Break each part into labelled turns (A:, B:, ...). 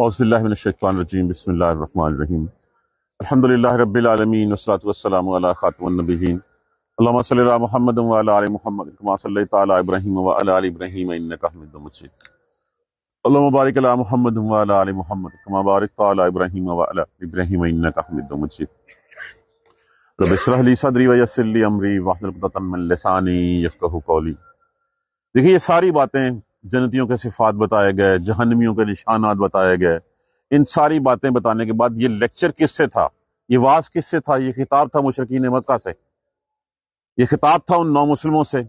A: देखिए ये सारी बातें जन्तियों के सिफात बताए गए जहनमियों के निशानात बताए गए इन सारी बातें बताने के बाद ये लेक्चर किससे था ये वास किससे था ये खिताब था मुशरकिन मक्का से ये खिताब था उन नौ मुसलमों से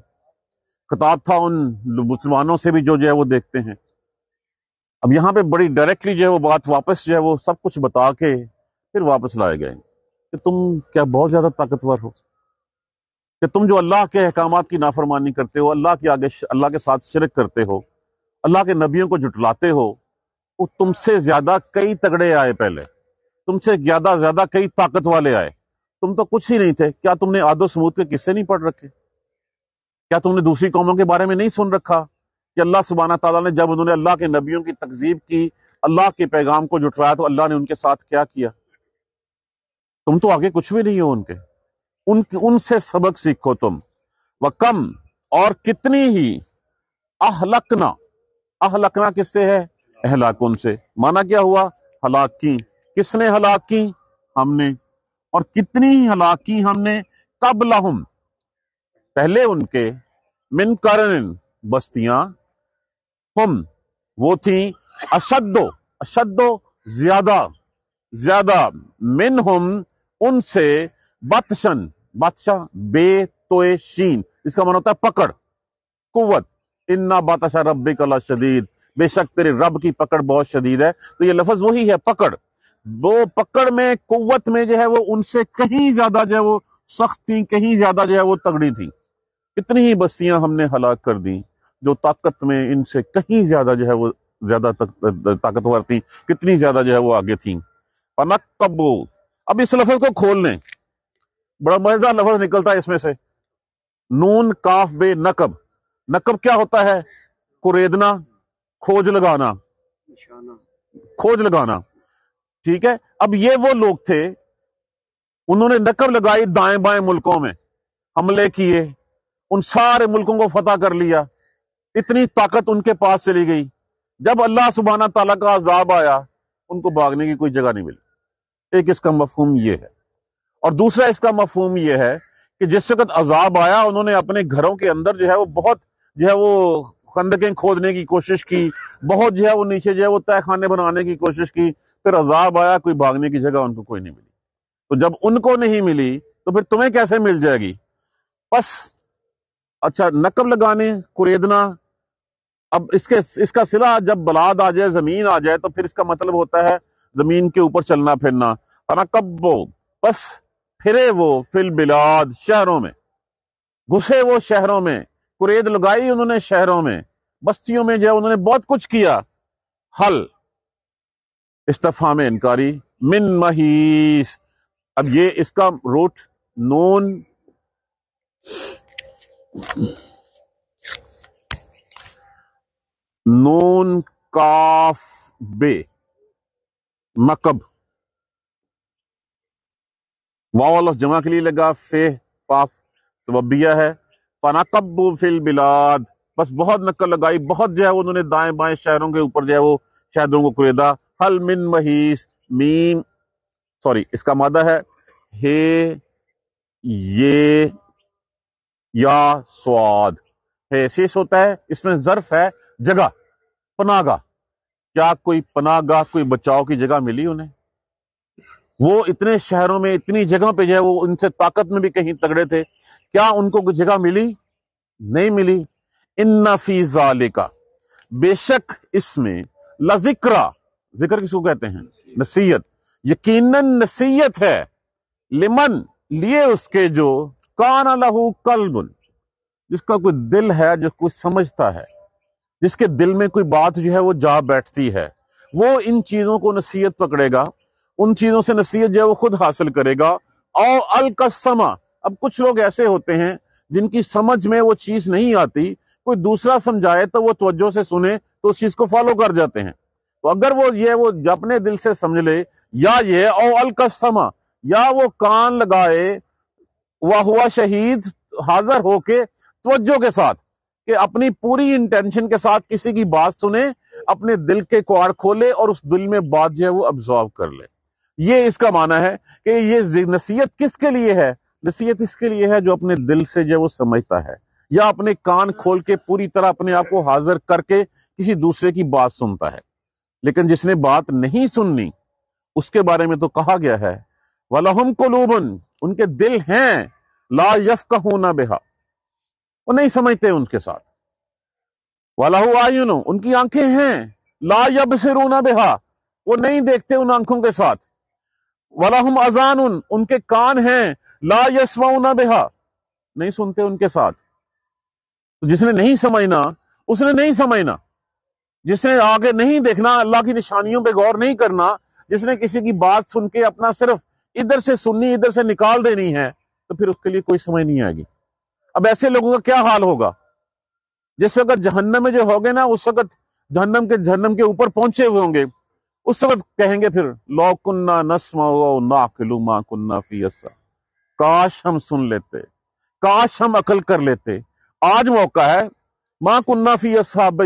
A: खिताब था उन मुसलमानों से भी जो जो है वो देखते हैं अब यहाँ पे बड़ी डायरेक्टली जो है वो बात वापस जो है वो सब कुछ बता के फिर वापस लाए गए कि तुम क्या बहुत ज़्यादा ताकतवर हो कि तुम जो अल्लाह के अहकाम की नाफरमानी करते हो अल्लाह के आगे अल्लाह के साथ शिरक करते हो अल्लाह के नबियों को जुटलाते हो वो तुमसे ज्यादा कई तगड़े आए पहले तुमसे ज्यादा ज्यादा कई ताकत वाले आए तुम तो कुछ ही नहीं थे क्या तुमने आदो समूद के किस्से नहीं पढ़ रखे क्या तुमने दूसरी कौमों के बारे में नहीं सुन रखा कि अल्लाह सुबाना तला ने जब उन्होंने अल्लाह के नबियों की तकजीब की अल्लाह के पैगाम को जुटवाया तो अल्लाह ने उनके साथ क्या किया तुम तो आगे कुछ भी नहीं हो उनके उन उनसे सबक सीखो तुम व कम और कितनी ही अहलकना अहलकना किससे है अहलाकुन से माना क्या हुआ हलाक की किसने हलाक की हमने और कितनी ही हलाक की हमने कब लहुम पहले उनके मिन करन बस्तियां हम वो थी अशद्दो अशद्दो ज्यादा ज्यादा मिन हम उनसे बतशन बादशाह बे तो शीन इसका मन मतलब होता है पकड़ कुत इन्ना बादशाह रबी कला शदीद बेशक तेरे रब की पकड़ बहुत शदीद है तो ये लफज वही है पकड़ वो पकड़ में कुत में जो है वो उनसे कहीं ज्यादा जो है वो सख्त थी कहीं ज्यादा जो है वो तगड़ी थी कितनी ही बस्तियां हमने हलाक कर दी जो ताकत में इनसे कहीं ज्यादा जो है वो ज्यादा ताकतवर थी कितनी ज्यादा जो है वो आगे थी पनक कब्बो अब इस लफज को खोल लें बड़ा मजेदार लफज निकलता है इसमें से नून काफ बे नकब नकब क्या होता है कुरेदना खोज लगाना खोज लगाना ठीक है अब ये वो लोग थे उन्होंने नकब लगाई दाएं बाएं मुल्कों में हमले किए उन सारे मुल्कों को फतेह कर लिया इतनी ताकत उनके पास चली गई जब अल्लाह सुबहाना तला का अजाब आया उनको भागने की कोई जगह नहीं मिली एक इसका मफहम यह है और दूसरा इसका मफहम यह है कि जिस वक्त अजाब आया उन्होंने अपने घरों के अंदर जो है वो बहुत जो है वो कंदकें खोदने की कोशिश की बहुत जो है वो नीचे जो है वो तय खाने बनाने की कोशिश की फिर अजाब आया कोई भागने की जगह उनको कोई नहीं मिली तो जब उनको नहीं मिली तो फिर तुम्हें कैसे मिल जाएगी बस अच्छा नकब लगाने कुरेदना अब इसके इसका सिला जब बलाद आ जाए जमीन आ जाए तो फिर इसका मतलब होता है जमीन के ऊपर चलना फिरना नकबो बस फिरे वो फिल बिलाद शहरों में घुसे वो शहरों में कुरेद लगाई उन्होंने शहरों में बस्तियों में जो उन्होंने बहुत कुछ किया हल इस्तफा में इनकारी मिन महीस अब ये इसका रूट नून नून काफ बे मकब वावल ऑफ जमा के लिए लगा फे फाफ सबबिया है फनाकबू फिल बिलाद बस बहुत नकल लगाई बहुत जो है उन्होंने दाएं बाएं शहरों के ऊपर जो है वो शहरों को कुरेदा हल मिन महीस मीम सॉरी इसका मादा है हे ये या स्वाद है शेष होता है इसमें जर्फ है जगह पनागा क्या कोई पनागा कोई बचाव की जगह मिली उन्हें वो इतने शहरों में इतनी जगह पे जो है वो उनसे ताकत में भी कहीं तगड़े थे क्या उनको कुछ जगह मिली नहीं मिली इन्ना फी का बेशक इसमें लजिक्रा जिक्र किसको कहते हैं नसीहत यकीनन नसीहत है लिमन लिए उसके जो कान लहू कलबुन जिसका कोई दिल है जो कुछ समझता है जिसके दिल में कोई बात जो है वो जा बैठती है वो इन चीजों को नसीहत पकड़ेगा उन चीजों से नसीहत जो है वो खुद हासिल करेगा और अलकसमा अब कुछ लोग ऐसे होते हैं जिनकी समझ में वो चीज नहीं आती कोई दूसरा समझाए तो वो तवज्जो से सुने तो उस चीज को फॉलो कर जाते हैं तो अगर वो ये वो अपने दिल से समझ ले या ये और अलकसमा या वो कान लगाए वह हुआ शहीद हाजिर होके तवज्जो के साथ कि अपनी पूरी इंटेंशन के साथ किसी की बात सुने अपने दिल के क्वार खोले और उस दिल में बात जो है वो अब्जॉर्व कर ले ये इसका माना है कि ये नसीहत किसके लिए है नसीहत इसके लिए है जो अपने दिल से जो वो समझता है या अपने कान खोल के पूरी तरह अपने आप को हाजिर करके किसी दूसरे की बात सुनता है लेकिन जिसने बात नहीं सुननी उसके बारे में तो कहा गया है वलहम कोलूबन उनके दिल हैं ला यफ का होना बेहा वो नहीं समझते उनके साथ वालाहू आयुनो उनकी आंखें हैं ला यब से रोना बेहा वो नहीं देखते उन आंखों के साथ वलाहुम अजान उनके कान हैं ला यशवा बेहा नहीं सुनते उनके साथ तो जिसने नहीं समझना उसने नहीं समझना जिसने आगे नहीं देखना अल्लाह की निशानियों पे गौर नहीं करना जिसने किसी की बात सुन के अपना सिर्फ इधर से सुननी इधर से निकाल देनी है तो फिर उसके लिए कोई समझ नहीं आएगी अब ऐसे लोगों का क्या हाल होगा जिस वक्त जहन्नम में जो होंगे ना उस वक्त जहन्नम के जहन्नम के ऊपर पहुंचे हुए होंगे उस वक्त कहेंगे फिर लौ कुन्ना नस्मा माँ कुन्ना फीसा काश हम सुन लेते काश हम अकल कर लेते आज मौका है माँ कुन्ना फी असहाब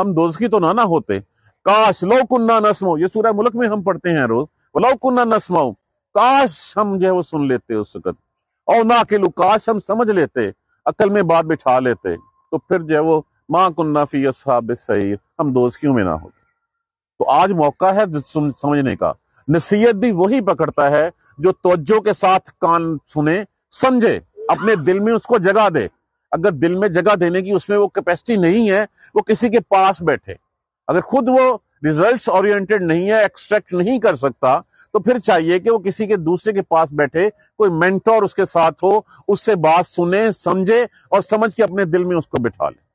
A: हम दोस्ती तो ना ना होते काश लो कुन्ना नस्मो ये सूर्य मुल्क में हम पढ़ते हैं रोज लो कुन्ना नस्मो काश हम जो है वो सुन लेते उस वक्त और ना अकेलू काश हम समझ लेते अकल में बात बिठा लेते तो फिर जो है वो माँ कुन्ना फी असहाब सही हम दोस्तियों में ना होते तो आज मौका है समझने का नसीहत भी वही पकड़ता है जो तोज्जो के साथ कान सुने समझे अपने दिल में उसको जगह दे अगर दिल में जगह देने की उसमें वो कैपेसिटी नहीं है वो किसी के पास बैठे अगर खुद वो रिजल्ट्स ओरिएंटेड नहीं है एक्सट्रैक्ट नहीं कर सकता तो फिर चाहिए कि वो किसी के दूसरे के पास बैठे कोई मेंटोर उसके साथ हो उससे बात सुने समझे और समझ के अपने दिल में उसको बिठा ले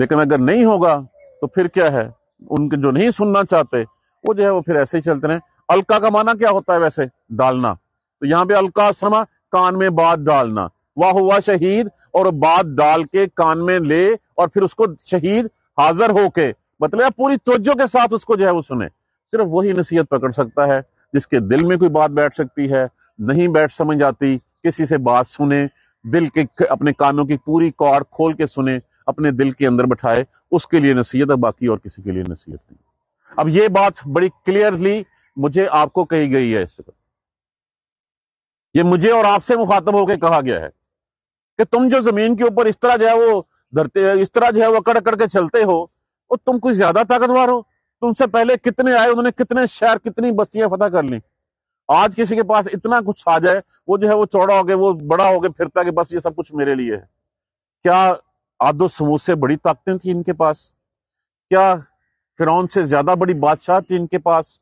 A: लेकिन अगर नहीं होगा तो फिर क्या है उनके जो नहीं सुनना चाहते वो जो है वो फिर ऐसे ही चलते रहे अलका का माना क्या होता है वैसे डालना तो यहाँ पे अलका समा कान में बात डालना वाह हुआ शहीद और बात डाल के कान में ले और फिर उसको शहीद हाजिर होके मतलब पूरी तवज्जो के साथ उसको जो है वो सुने सिर्फ वही नसीहत पकड़ सकता है जिसके दिल में कोई बात बैठ सकती है नहीं बैठ समझ आती किसी से बात सुने दिल के अपने कानों की पूरी कार खोल के सुने अपने दिल के अंदर बैठाए उसके लिए नसीहत है बाकी और किसी के लिए नसीहत नहीं अब ये बात बड़ी क्लियरली मुझे आपको कही गई है इस वक्त ये मुझे और आपसे मुखातब होकर कहा गया है कि तुम जो जमीन के ऊपर इस तरह जो है वो धरते इस तरह जो है वो अकड़ अकड़ के चलते हो और तुम कुछ ज्यादा ताकतवर हो तुमसे पहले कितने आए उन्होंने कितने शहर कितनी बस्तियां फतह कर ली आज किसी के पास इतना कुछ आ जाए वो जो है वो चौड़ा हो गया वो बड़ा हो गया फिरता कि बस ये सब कुछ मेरे लिए है क्या आदो समूसे बड़ी ताकतें थी इनके पास क्या फिर से ज्यादा बड़ी बादशाह थी इनके पास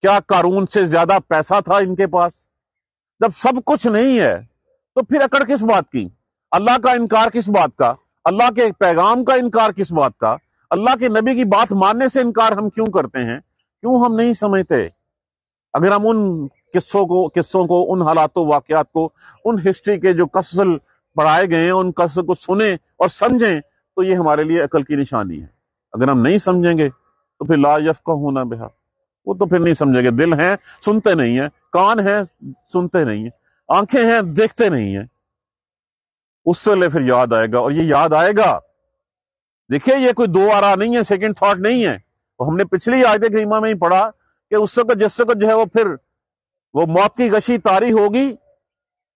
A: क्या कारून से ज्यादा पैसा था इनके पास जब सब कुछ नहीं है तो फिर अकड़ किस बात की अल्लाह का इनकार किस बात का अल्लाह के पैगाम का इनकार किस बात का अल्लाह के नबी की बात मानने से इनकार हम क्यों करते हैं क्यों हम नहीं समझते अगर हम उन किस्सों को किस्सों को उन हालातों वाकयात को उन हिस्ट्री के जो कसल पढ़ाए गए हैं उनका से कुछ सुने और समझें तो ये हमारे लिए अकल की निशानी है अगर हम नहीं समझेंगे तो फिर लाजफ का होना बेहा वो तो फिर नहीं समझेंगे दिल है सुनते नहीं है कान है सुनते नहीं है आंखें हैं देखते नहीं है उससे ले फिर याद आएगा और ये याद आएगा देखिए ये कोई दो आरा नहीं है सेकंड थॉट नहीं है और हमने पिछली आयत करीमा में ही पढ़ा कि उस वक्त जिस वक्त जो है वो फिर वो मौत की गशी तारी होगी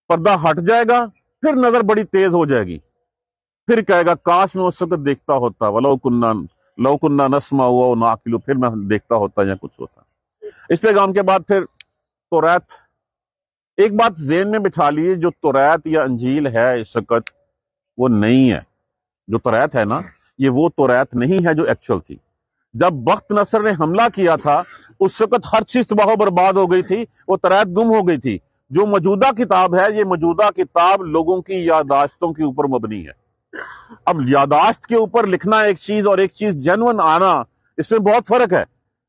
A: पर्दा हट जाएगा फिर नजर बड़ी तेज हो जाएगी फिर कहेगा काश में उस वक्त देखता होता वलौकुन्ना लौकुन्ना नस्मा हुआ नाकिलो फिर मैं देखता होता या कुछ होता इस पैगाम के बाद फिर तोरैत एक बात जेन में बिठा लिए जो तोरैत या अंजील है इस वक्त वो नहीं है जो तोरैत है ना ये वो तो नहीं है जो एक्चुअल थी जब बख्त नसर ने हमला किया था उस वक्त हर चीज तबाह बर्बाद हो गई थी वो तरायत गुम हो गई थी जो मौजूदा किताब है ये मौजूदा किताब लोगों की यादाश्तों के ऊपर मबनी है अब यादाश्त के ऊपर लिखना एक चीज और एक चीज जेनवन आना इसमें बहुत फर्क है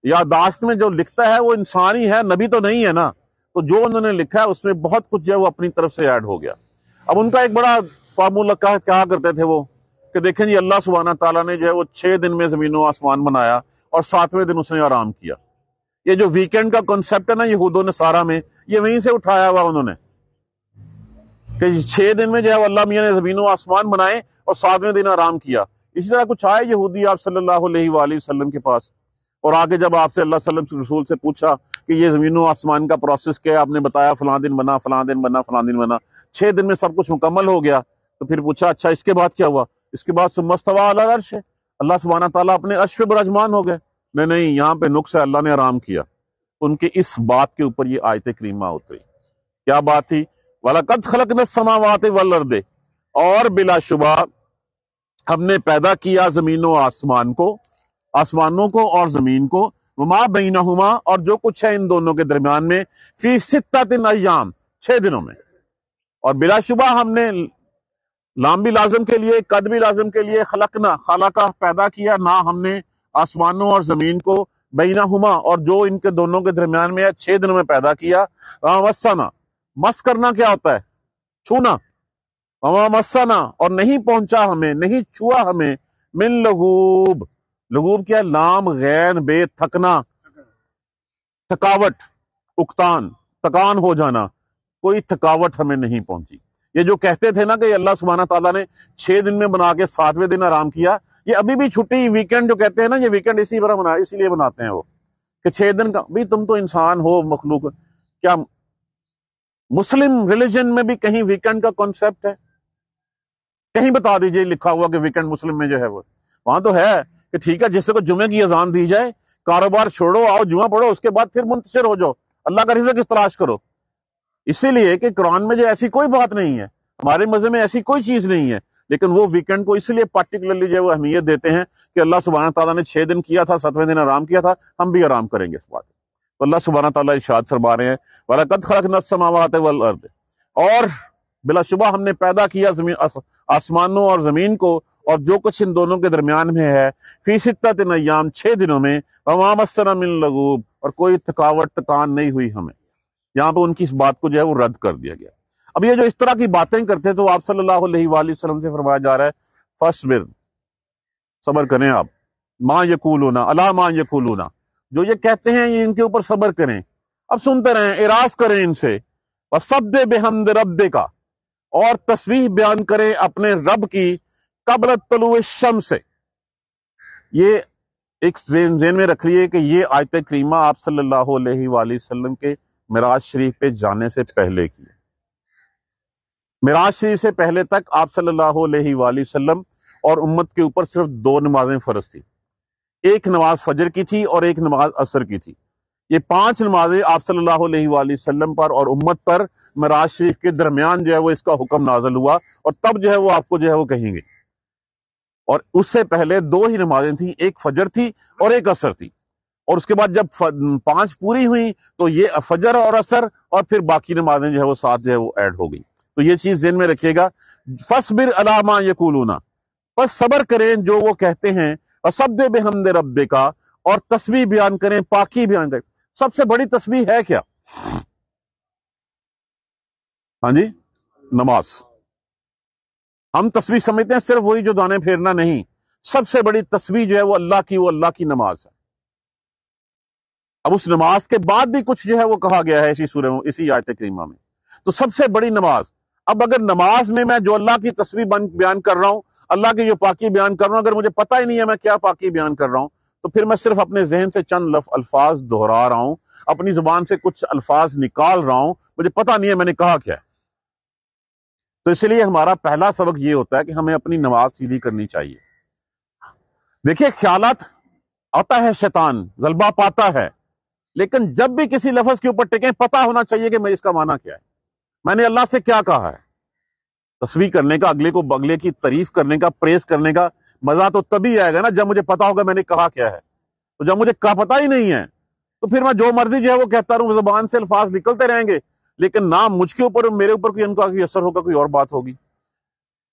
A: यादाश्त में जो लिखता है वो इंसान ही है नबी तो नहीं है ना तो जो उन्होंने लिखा है उसमें बहुत कुछ जो है वो अपनी तरफ से ऐड हो गया अब उनका एक बड़ा फार्मूला कहा क्या करते थे वो कि देखें जी अल्लाह सुबहाना तला ने जो है वो छह दिन में जमीनों आसमान बनाया और सातवें दिन उसने आराम किया ये जो वीकेंड का कॉन्सेप्ट है ना यहूदों ने सारा में ये वहीं से उठाया हुआ उन्होंने कि छह दिन में जो है अल्लाह मियाँ ने जमीन आसमान बनाए और सातवें दिन आराम किया इसी तरह कुछ आए यहूदी आप सल्लाम के पास और आगे जब आपसे अल्लाह सल्लम रसूल से पूछा कि ये जमीनों आसमान का प्रोसेस क्या है आपने बताया फला दिन बना फला दिन बना फला दिन बना छह दिन में सब कुछ मुकम्मल हो गया तो फिर पूछा अच्छा इसके बाद क्या हुआ इसके बाद सुमस्तवा अला अर्श है अल्लाह सुबाना तला अपने अश्व बराजमान हो गए नहीं नहीं यहाँ पे नुक्स है अल्लाह ने आराम किया उनके इस बात के ऊपर ये आयत करीमा उतरी क्या बात थी वाला कद खलक न समावात वर्दे और बिलाशुबा हमने पैदा किया जमीनों आसमान को आसमानों को और जमीन को वमा बीना और जो कुछ है इन दोनों के दरमियान में फी दिन अयाम छह दिनों में और बिलाशुबा हमने लाम भी लाजम के लिए कद भी लाजम के लिए खलकना खलाका पैदा किया ना हमने आसमानों और जमीन को बीना हुमा और जो इनके दोनों के दरमियान में है छह दिनों में पैदा किया वसाना मस करना क्या होता है छूना वसाना और नहीं पहुंचा हमें नहीं छुआ हमें मिन लगूब लगूब क्या लाम गैन बे थकना थकावट उकतान थकान हो जाना कोई थकावट हमें नहीं पहुंची ये जो कहते थे ना कि अल्लाह सुबहाना तला ने छह दिन में बना के सातवें दिन आराम किया ये अभी भी छुट्टी वीकेंड जो कहते हैं ना ये वीकेंड इसी बार बना इसीलिए बनाते हैं वो कि छह दिन का भाई तुम तो इंसान हो मखलूक क्या मुस्लिम रिलीजन में भी कहीं वीकेंड का कॉन्सेप्ट है कहीं बता दीजिए लिखा हुआ कि वीकेंड मुस्लिम में जो है वो वहां तो है कि ठीक है जिससे को जुमे की अजान दी जाए कारोबार छोड़ो आओ जुआ पढ़ो उसके बाद फिर मुंतशिर हो जाओ अल्लाह का रिजक तलाश करो इसीलिए कि कुरान में जो ऐसी कोई बात नहीं है हमारे मजे में ऐसी कोई चीज नहीं है लेकिन वो वीकेंड को इसलिए पर्टिकुलरली जो अहमियत देते हैं कि अल्लाह सुबहाना तला ने छह दिन किया था सतवें दिन आराम किया था हम भी आराम करेंगे इस बात तो अल्लाह सुबहाना तला इशाद फरमा रहे हैं वरकत खड़क नसमावत वल अर्द और बिलाशुबा हमने पैदा किया आसमानों और जमीन को और जो कुछ इन दोनों के दरमियान में है फी तीन अयाम छः दिनों में असरा मिल लगूब और कोई थकावट थकान नहीं हुई हमें यहाँ पर उनकी इस बात को जो है वो रद्द कर दिया गया अब ये जो इस तरह की बातें करते हैं तो आप सल्लल्लाहु अलैहि वसल्लम से फरमाया जा रहा है फसबिर सबर करें आप माँ यकूल होना अला माँ यकूल होना जो ये कहते हैं ये इनके ऊपर सबर करें अब सुनते रहें इराज करें इनसे और सब्द बेहमद रबे का और तस्वीर बयान करें अपने रब की कबल तलु शम से ये एक जेन जेन में रख लिए कि ये आयत करीमा आप सल्लल्लाहु अलैहि वसल्लम के मराज शरीफ पे जाने से पहले की मिराज शरीफ से पहले तक आप सल्लल्लाहु अलैहि वसल्लम और उम्मत के ऊपर सिर्फ दो नमाजें फर्ज थी एक नमाज फजर की थी और एक नमाज असर की थी ये पांच नमाजें आप सल्लल्लाहु अलैहि वसल्लम पर और उम्मत पर मराज शरीफ के दरमियान जो है वो इसका हुक्म नाजल हुआ और तब जो है वो आपको जो है वो कहेंगे और उससे पहले दो ही नमाजें थी एक फजर थी और एक असर थी और उसके बाद जब पांच पूरी हुई तो ये फजर और असर और फिर बाकी नमाजें जो है वो साथ जो है वो ऐड हो गई तो ये चीज जेन में रखिएगा फसबिर अलामा यकूलूना बस सबर करें जो वो कहते हैं और सबदे बेहमद रब्बे का और तस्वीर बयान करें पाकी बयान करें सबसे बड़ी तस्वीर है क्या हाँ जी नमाज हम तस्वीर समझते हैं सिर्फ वही जो दाने फेरना नहीं सबसे बड़ी तस्वीर जो है वो अल्लाह की वो अल्लाह की नमाज है अब उस नमाज के बाद भी कुछ जो है वो कहा गया है इसी सूरह इसी आयत करीमा में तो सबसे बड़ी नमाज अब अगर नमाज में मैं जो अल्लाह की तस्वीर बयान कर रहा हूँ अल्लाह की जो पाकि बयान कर रहा हूँ अगर मुझे पता ही नहीं है मैं क्या पाकि बयान कर रहा हूँ तो फिर मैं सिर्फ अपने जहन से चंद लफ अल्फाज दोहरा रहा हूँ अपनी जुबान से कुछ अल्फाज निकाल रहा हूँ मुझे पता नहीं है मैंने कहा क्या तो इसलिए हमारा पहला सबक ये होता है कि हमें अपनी नमाज सीधी करनी चाहिए देखिए ख्याल आता है शैतान गलबा पाता है लेकिन जब भी किसी लफज के ऊपर टिके पता होना चाहिए कि मैं इसका माना क्या है मैंने अल्लाह से क्या कहा है तस्वीर करने का अगले को बगले की तारीफ करने का प्रेस करने का मजा तो तभी आएगा ना जब मुझे पता होगा मैंने कहा क्या है तो जब मुझे कहा पता ही नहीं है तो फिर मैं जो मर्जी जो है वो कहता रहूं जबान से अल्फाज निकलते रहेंगे लेकिन ना मुझके ऊपर मेरे ऊपर कोई उनका असर होगा कोई और बात होगी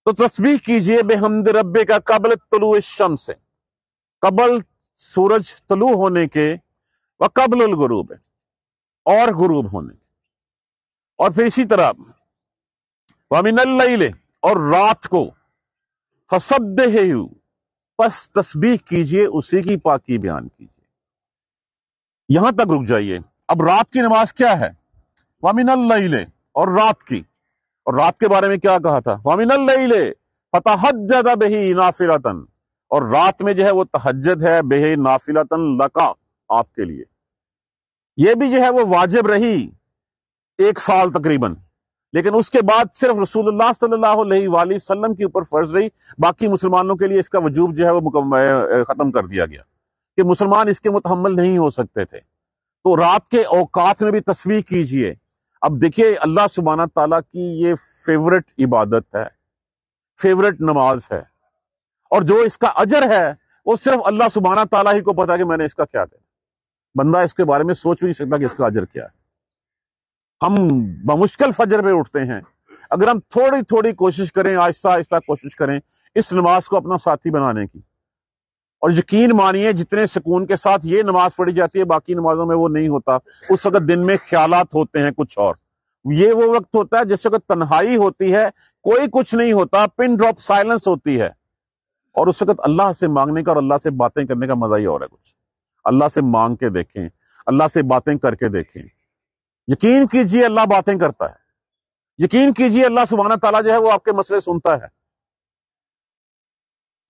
A: तो तस्वीर कीजिए बेहमद रबे का कबल तलु शम से कबल सूरज तलु होने के व कबल गुरूब और गुरूब होने के और फिर इसी तरह वामिनल और रात को फसद बस तस्बीह कीजिए उसी की पाकी बयान कीजिए यहां तक रुक जाइए अब रात की नमाज क्या है वामिनल और रात की और रात के बारे में क्या कहा था वामिनल फतहत ज्यादा बेही नाफिलातन और रात में जो है वो तहजद है बेही नाफिलतन लका आपके लिए ये भी जो है वो वाजिब रही एक साल तकरीबन लेकिन उसके बाद सिर्फ रसूलुल्लाह सल्लल्लाहु के ऊपर फर्ज रही बाकी मुसलमानों के लिए इसका वजूब जो है वो ख़त्म कर दिया गया कि मुसलमान इसके मुतहमल नहीं हो सकते थे तो रात के औकात में भी तस्वीर कीजिए अब देखिए अल्लाह सुबाना तला की ये फेवरेट इबादत है फेवरेट नमाज है और जो इसका अजर है वो सिर्फ अल्लाह सुबाना तला ही को पता कि मैंने इसका क्या देना बंदा इसके बारे में सोच भी नहीं सकता कि इसका अजर क्या है हम बमुश्किल फजर में उठते हैं अगर हम थोड़ी थोड़ी कोशिश करें आहिस्ता आहिस्ता कोशिश करें इस नमाज को अपना साथी बनाने की और यकीन मानिए जितने सुकून के साथ ये नमाज पढ़ी जाती है बाकी नमाजों में वो नहीं होता उस वक्त दिन में ख्याल होते हैं कुछ और ये वो वक्त होता है जिस वक्त तन्हाई होती है कोई कुछ नहीं होता पिन ड्रॉप साइलेंस होती है और उस वक्त अल्लाह से मांगने का और अल्लाह से बातें करने का मजा ही और है कुछ अल्लाह से मांग के देखें अल्लाह से बातें करके देखें यकीन कीजिए अल्लाह बातें करता है यकीन कीजिए अल्लाह सुबहाना तला जो है वो आपके मसले सुनता है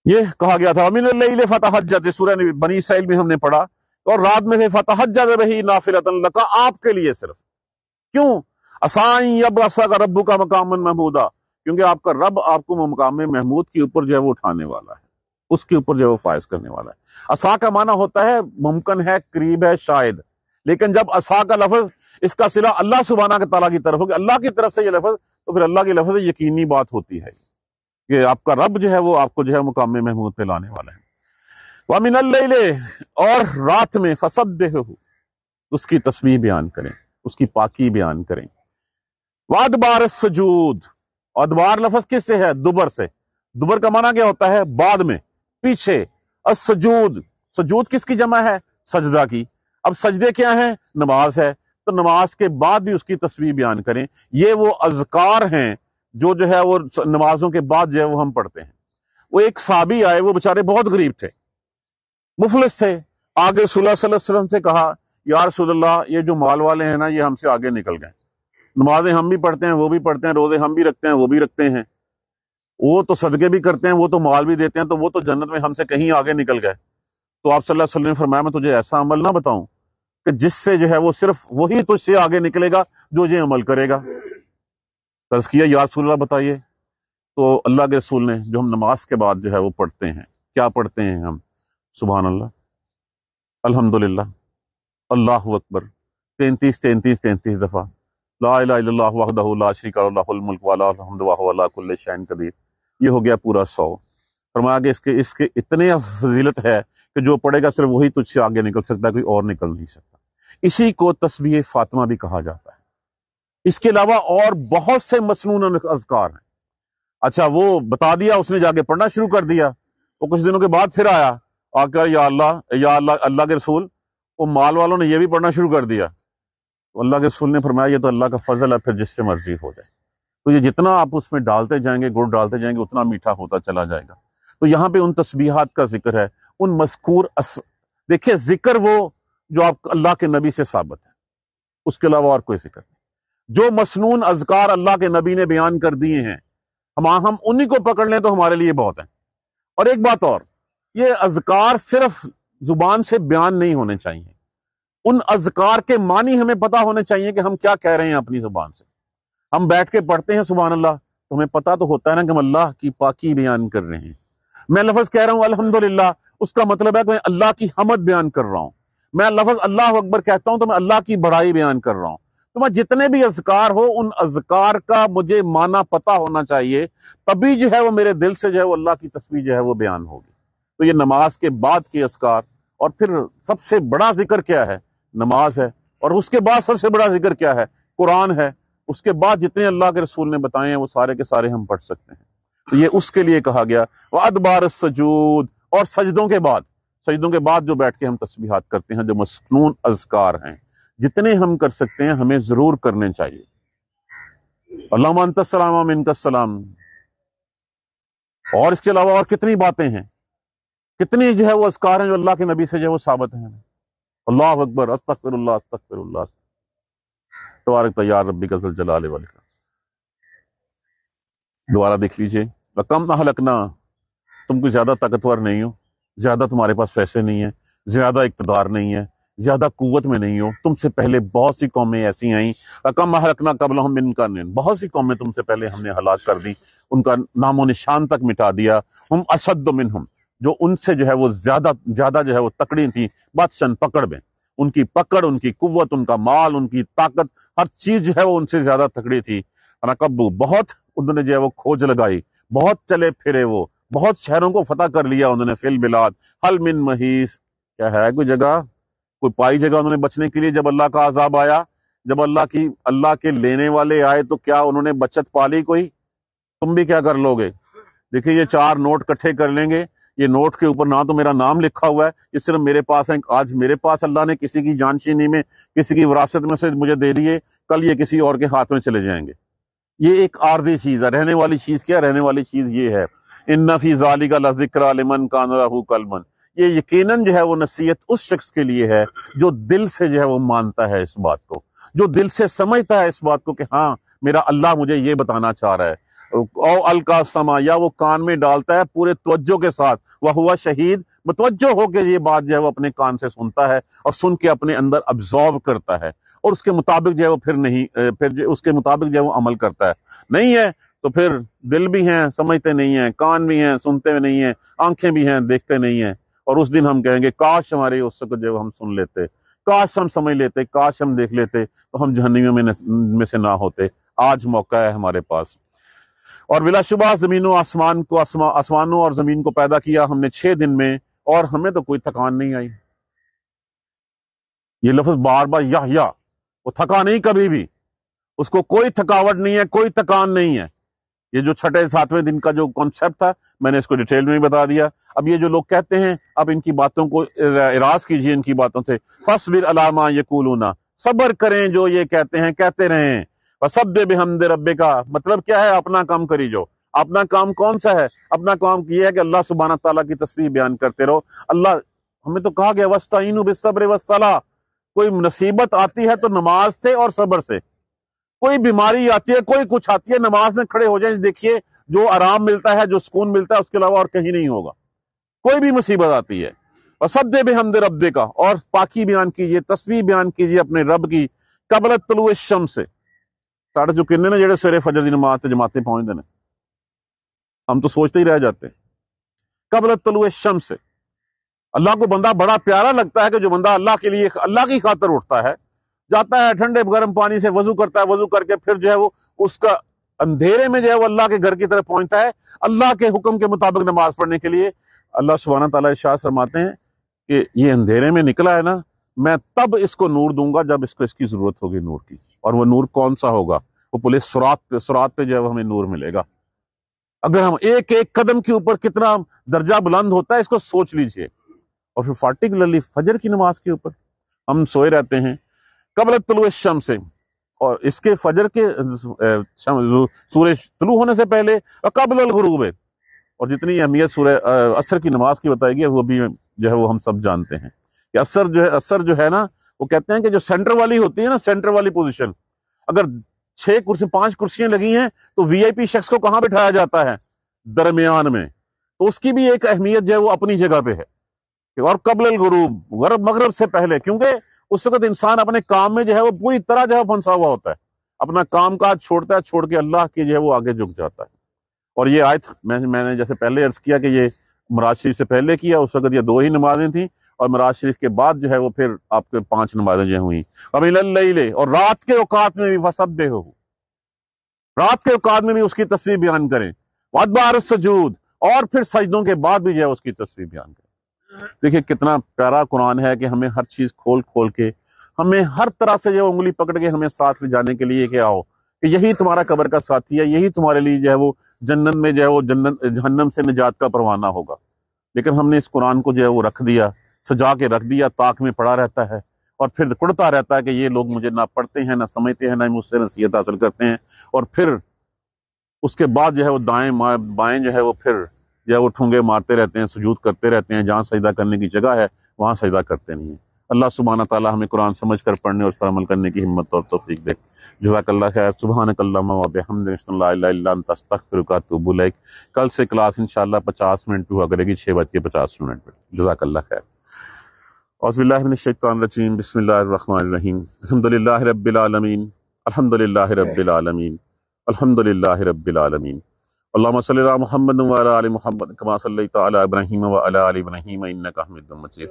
A: ये कहा गया था अमीन फतहजत सूर्य बनी इसराइल में हमने पढ़ा और रात में से फतहजत रही नाफिलतन लका आपके लिए सिर्फ क्यों असाई अब असा का रब्बू का मकाम महमूदा क्योंकि आपका रब आपको मकाम महमूद के ऊपर जो है वो उठाने वाला है उसके ऊपर जो है वो फायज करने वाला है असा का माना होता है मुमकिन है करीब है शायद लेकिन जब असा का लफज इसका सिला अल्लाह सुबाना के ताला की तरफ हो अल्लाह की तरफ से ये लफज तो फिर अल्लाह के लफज यकीनी बात होती है कि आपका रब जो है वो आपको जो है मुकाम महमूद पे लाने वाला है वामिन और रात में फसद उसकी तस्वीर बयान करें उसकी पाकी बयान करें वादबार सजूद अदबार लफज किस से है दुबर से दुबर का माना क्या होता है बाद में पीछे असजूद सजूद किसकी जमा है सजदा की अब सजदे क्या है नमाज है तो नमाज के बाद भी उसकी तस्वीर बयान करें ये वो अजकार हैं जो जो है वो नमाजों के बाद जो है वो हम पढ़ते हैं वो एक साबी आए वो बेचारे बहुत गरीब थे मुफलिस थे आगे सुल्लाम से कहा यार सुल्ला ये जो माल वाले हैं ना ये हमसे आगे निकल गए नमाजें हम भी पढ़ते हैं वो भी पढ़ते हैं रोजे हम भी रखते हैं वो भी रखते हैं वो तो सदके भी करते हैं वो तो माल भी देते हैं तो वो तो जन्नत में हमसे कहीं आगे निकल गए तो आप सल्लल्लाहु अलैहि वसल्लम ने फरमाया मैं तुझे ऐसा अमल ना बताऊं कि जिससे जो है वो सिर्फ वही तुझसे आगे निकलेगा जो ये अमल करेगा तर्ज किया यार सुल्ला बताइए तो अल्लाह के रसूल ने जो हम नमाज के बाद जो है वो पढ़ते हैं क्या पढ़ते हैं हम सुबह अल्लाह अल्हम्दुलिल्लाह अल्लाह अकबर तैंतीस तैंतीस तैंतीस दफ़ा ला शरीक वाला शैन कदीर ये हो गया पूरा सौ फरमाया कि इसके इसके इतने फजीलत है कि जो पढ़ेगा सिर्फ वही तुझसे आगे निकल सकता है कोई और निकल नहीं सकता इसी को तस्वीर फातिमा भी कहा जाता है इसके अलावा और बहुत से मसनून अजकार हैं अच्छा वो बता दिया उसने जाके पढ़ना शुरू कर दिया वो कुछ दिनों के बाद फिर आया आकर या अल्लाह या अल्लाह अल्लाह के रसूल वो माल वालों ने ये भी पढ़ना शुरू कर दिया तो अल्लाह के रसूल ने फरमाया ये तो अल्लाह का फजल है फिर जिससे मर्जी हो जाए तो ये जितना आप उसमें डालते जाएंगे गुड़ डालते जाएंगे उतना मीठा होता चला जाएगा तो यहाँ पे उन तस्बीहात का जिक्र है उन मस्कूर अस... देखिए जिक्र वो जो आप अल्लाह के नबी से साबित है उसके अलावा और कोई जिक्र नहीं जो मसनून अजकार अल्लाह के नबी ने बयान कर दिए हैं हम हम उन्हीं को पकड़ लें तो हमारे लिए बहुत है और एक बात और ये अजकार सिर्फ जुबान से बयान नहीं होने चाहिए उन अजकार के मानी हमें पता होने चाहिए कि हम क्या कह रहे हैं अपनी जुबान से हम बैठ के पढ़ते हैं सुबह अल्लाह तो हमें पता तो होता है ना कि हम अल्लाह की पाकी बयान कर रहे हैं मैं लफज कह रहा हूँ अलहमद अल्हम्दुलिल्लाह उसका मतलब है कि मैं अल्लाह की हमद बयान कर रहा हूँ मैं लफज अल्लाह अकबर कहता हूँ तो मैं अल्लाह की बड़ाई बयान कर रहा हूँ तो मैं जितने भी अजकार हो उन अजकार का मुझे माना पता होना चाहिए तभी जो है वो मेरे दिल से जो है वो अल्लाह की तस्वीर जो है वो बयान होगी तो ये नमाज के बाद के असकार और फिर सबसे बड़ा जिक्र क्या है नमाज है और उसके बाद सबसे बड़ा जिक्र क्या है कुरान है उसके बाद जितने अल्लाह के रसूल ने बताए हैं वो सारे के सारे हम पढ़ सकते हैं तो ये उसके लिए कहा गया वह अदबार सजूद और सजदों के बाद सजदों के बाद जो बैठ के हम तस्बीहात करते हैं जो मसनून अजकार हैं जितने हम कर सकते हैं हमें ज़रूर करने चाहिए अल्लाम इनका सलाम और इसके अलावा और कितनी बातें हैं कितनी जो है वो अजकार हैं जो अल्लाह के नबी से जो है वो साबित हैं अल्लाह अकबर अस्तफ़िर अस्तफ़िर तबारक तैयार रबी गज़ल जलाल का दोबारा देख लीजिए कम ना हलकना तुम कुछ ज़्यादा ताकतवर नहीं हो ज़्यादा तुम्हारे पास पैसे नहीं है ज़्यादा इकतदार नहीं है ज़्यादा कुत में नहीं हो तुमसे पहले बहुत सी कौमें ऐसी आई कम रखना कबल हम इनका बहुत सी कौमें तुमसे पहले हमने हलाक कर दी उनका नामो निशान तक मिटा दिया हम अशद मिन हम जो उनसे जो है वो ज़्यादा ज़्यादा जो है वो तकड़ी थी बादशाह पकड़ में उनकी पकड़ उनकी कुत उनका माल उनकी ताकत हर चीज़ जो है वो उनसे ज़्यादा तकड़ी थी कब्बू बहुत उन्होंने जो है वो खोज लगाई बहुत चले फिरे वो बहुत शहरों को फतेह कर लिया उन्होंने फिल बिलाद हल मिन महीस क्या है कोई जगह कोई पाई जगह उन्होंने बचने के लिए जब अल्लाह का आजाब आया जब अल्लाह की अल्लाह के लेने वाले आए तो क्या उन्होंने बचत पा ली कोई तुम भी क्या कर लोगे देखिए ये चार नोट इकट्ठे कर लेंगे ये नोट के ऊपर ना तो मेरा नाम लिखा हुआ है ये सिर्फ मेरे पास है आज मेरे पास अल्लाह ने किसी की जानशीनी में किसी की विरासत में से मुझे दे दिए कल ये किसी और के हाथ में चले जाएंगे ये एक आर्जी चीज़ है रहने वाली चीज़ क्या रहने वाली चीज़ ये है इन नफ़ी जाली का लजिक्र आलमन कलमन ये यकीनन जो है वो नसीहत उस शख्स के लिए है जो दिल से जो है वो मानता है इस बात को जो दिल से समझता है इस बात को कि हाँ मेरा अल्लाह मुझे ये बताना चाह रहा है औ अलका समा या वो कान में डालता है पूरे तवज्जो के साथ वह हुआ शहीद मतवजो होकर ये बात जो है वो अपने कान से सुनता है और सुन के अपने अंदर अब्जॉर्व करता है और उसके मुताबिक जो है वो फिर नहीं फिर उसके मुताबिक जो है वो अमल करता है नहीं है तो फिर दिल भी हैं समझते नहीं हैं कान भी हैं सुनते भी नहीं हैं आंखें भी हैं देखते नहीं हैं और उस दिन हम कहेंगे काश हमारे उसको जो हम सुन लेते काश हम समझ लेते काश हम देख लेते तो हम जहनवियों में, में से ना होते आज मौका है हमारे पास और बिलाशुबा जमीनों आसमान को आसमानों और जमीन को पैदा किया हमने छह दिन में और हमें तो कोई थकान नहीं आई ये लफ्ज बार बार या, या वो थका नहीं कभी भी उसको कोई थकावट नहीं है कोई थकान नहीं है ये जो छठे सातवें दिन का जो कॉन्सेप्ट था मैंने इसको डिटेल में बता दिया अब ये जो लोग कहते हैं अब इनकी बातों को इराज कीजिए इनकी बातों से फसबिर अलामा यकूलूना सबर करें जो ये कहते हैं कहते रहें वसब्य बेहमद रब्बे का मतलब क्या है अपना काम करी जो अपना काम कौन सा है अपना काम ये है कि अल्लाह सुबहाना तला की तस्वीर बयान करते रहो अल्लाह हमें तो कहा गया वस्ता इन सब्र वस्तला कोई मुसीबत आती है तो नमाज से और सबर से कोई बीमारी आती है कोई कुछ आती है नमाज में खड़े हो जाए देखिए जो आराम मिलता है जो सुकून मिलता है उसके अलावा और कहीं नहीं होगा कोई भी मुसीबत आती है और सब दे बेहमद रबे का और पाकी बयान कीजिए तस्वीर बयान कीजिए अपने रब की कबल तलु शम से साढ़े जो किन्ने ने जेडे सवेरे फजर की नमाज जमाते पहुंचते हैं हम तो सोचते ही रह जाते हैं कबल तलु शम से अल्लाह को बंदा बड़ा प्यारा लगता है कि जो बंदा अल्लाह के लिए अल्लाह की खातर उठता है जाता है ठंडे गर्म पानी से वजू करता है वजू करके फिर जो है वो उसका अंधेरे में जो है वो अल्लाह के घर की तरफ पहुंचता है अल्लाह के हुक्म के मुताबिक नमाज पढ़ने के लिए अल्लाह सुबहाना तला शाह फरमाते हैं कि ये अंधेरे में निकला है ना मैं तब इसको नूर दूंगा जब इसको इसकी ज़रूरत होगी नूर की और वह नूर कौन सा होगा वो पुलिस सुरात पे सुरात पे जो है हमें नूर मिलेगा अगर हम एक एक कदम के ऊपर कितना दर्जा बुलंद होता है इसको सोच लीजिए और फिर पार्टिकुलरली फजर की नमाज के ऊपर हम सोए रहते हैं कबल तलु शम से और इसके फजर के सूरज तलु होने से पहले और कबल गुरूब है और जितनी अहमियत सूर्य असर की नमाज की बताई गई वो भी जो है वो हम सब जानते हैं कि असर जो है असर जो है ना वो कहते हैं कि जो सेंटर वाली होती है ना सेंटर वाली पोजिशन अगर छह कुर्सी पांच कुर्सियां लगी हैं तो वीआईपी शख्स को कहाँ बिठाया जाता है दरमियान में तो उसकी भी एक अहमियत जो है वो अपनी जगह पे है और कबल गुरूब गरब मगरब से पहले क्योंकि उस वक्त इंसान अपने काम में जो है वो पूरी तरह जो है फंसा हुआ होता है अपना काम काज छोड़ता है छोड़ के अल्लाह के जो है वो आगे झुक जाता है और ये आयत मैं मैंने जैसे पहले अर्ज किया कि ये मराज शरीफ से पहले किया उस वक्त ये दो ही नमाजें थी और मराज शरीफ के बाद जो है वो फिर आपके पांच नमाजें जो हुई अभी ले और रात के औकात में भी वसब हो रात के औकात में भी उसकी तस्वीर बयान करें वदबार सजूद और फिर सजदों के बाद भी जो है उसकी तस्वीर बयान करें देखिए कितना प्यारा कुरान है कि हमें हर चीज़ खोल खोल के हमें हर तरह से जो उंगली पकड़ के हमें साथ ले जाने के लिए कि आओ कि यही तुम्हारा कबर का साथी है यही तुम्हारे लिए जो है वो जन्नत में जो है वो जन्नत जहन्नम से निजात का परवाना होगा लेकिन हमने इस कुरान को जो है वो रख दिया सजा के रख दिया ताक में पड़ा रहता है और फिर कुड़ता रहता है कि ये लोग मुझे ना पढ़ते हैं ना समझते हैं ना मुझसे नसीहत हासिल करते हैं और फिर उसके बाद जो है वो दाएं बाएं जो है वो फिर जो वो ठूंगे मारते रहते हैं सजूद करते रहते हैं जहाँ सजदा करने की जगह है वहाँ सजदा करते नहीं हैं अल्लाह सुबहाना ताली हमें कुरान समझ कर पढ़ने और उस पर अमल करने की हिम्मत और तोफीक दे जजाकल्ला खैर सुबहानकल्लाबुल कल से क्लास इन पचास मिनट हुआ करेगी छः बज के पचास मिनट पर जजाकल्ला खैर औज़बिल्लाशैतरजीम बसमीम अलहमदिल्ला रबालमीन अलहमदिल्ला रबालमीन अलहमदिल्ला अल्लाह सल महमद वाल महमद कमा सल तब्राहिम वब्राहिम मजीद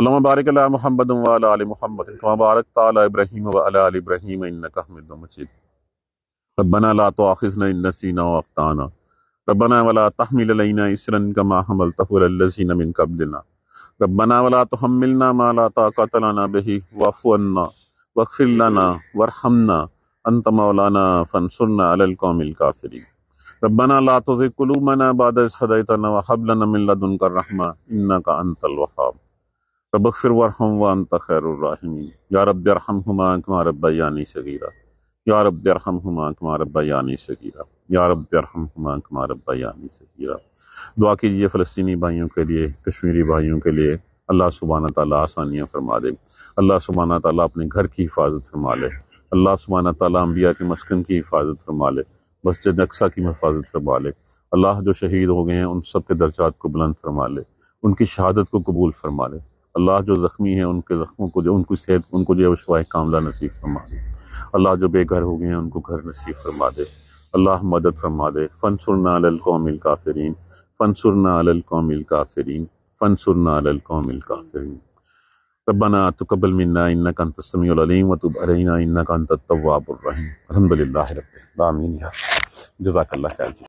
A: अल्लाह बारक महमद वाल महमद कमा बारक तब्राहिम वब्राहिम मजीद रबना ला तो आखिरना नसीना वफ्ताना रबना वला तहमिलना इसरन कमा हमल तफुलसीन मिन कबलना रबना वला तो हमलना माला ताकतलाना बही वफ़ुन्ना वक्फ़िलना वरहमना अंत मौलाना फ़नसुरना अलकौमिल काफ़री रबना ला तो दुआ कीजिए फ़लस्तीनी भाइयों के लिए कश्मीरी भाइयों के लिए अल्लाह सुबहाना फरमा दे अल्लाह सुबहाना अपने घर की हिफाजत फरमा ले अल्लाह सुबहाना ताली अम्बिया के मस्कन की हिफाजत फरमा ले मस्जिद नक्सा की हिफाजत फरमा ले अल्लाह जो शहीद हो गए हैं उन सब के दर्जात को बुलंद फरमा ले उनकी शहादत को कबूल फरमा ले अल्लाह जो ज़ख्मी हैं उनके ज़ख्मों को जो उनकी सेहत उनको जो है कामला नसीब फरमा दे अल्लाह जो बेघर हो गए हैं उनको घर नसीब फरमा दे अल्लाह मदद फरमा दे फ़न सुरना कौमिल काफरीन सुरना कौमिल काफरीन सुरना कौमिल काफरीन रबना तकबल मन्ना इन्नक अंतस्समीउल अलीम व तुब अलैना इन्ना कान तव्वाबुर रहीम अल्हम्दुलिल्लाह रब्बिल आमीन jazakallah khair